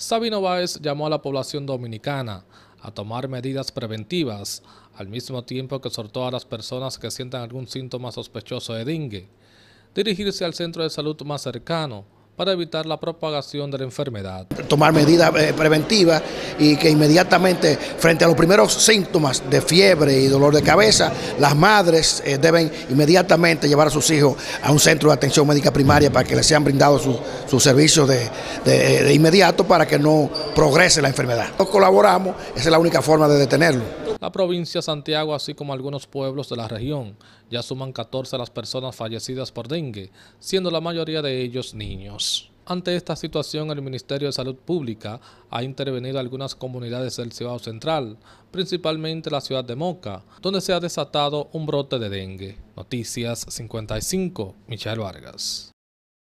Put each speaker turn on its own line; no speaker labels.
Sabino Báez llamó a la población dominicana a tomar medidas preventivas, al mismo tiempo que exhortó a las personas que sientan algún síntoma sospechoso de dengue, dirigirse al centro de salud más cercano, para evitar la propagación de la enfermedad. Tomar medidas eh, preventivas
y que inmediatamente frente a los primeros síntomas de fiebre y dolor de cabeza, las madres eh, deben inmediatamente llevar a sus hijos a un centro de atención médica primaria para que les sean brindados sus servicios de, de inmediato para que no progrese la enfermedad. Nos colaboramos, esa es la única forma de detenerlo.
La provincia Santiago, así como algunos pueblos de la región, ya suman 14 las personas fallecidas por dengue, siendo la mayoría de ellos niños. Ante esta situación, el Ministerio de Salud Pública ha intervenido algunas comunidades del Ciudad Central, principalmente la ciudad de Moca, donde se ha desatado un brote de dengue. Noticias 55, Michel Vargas.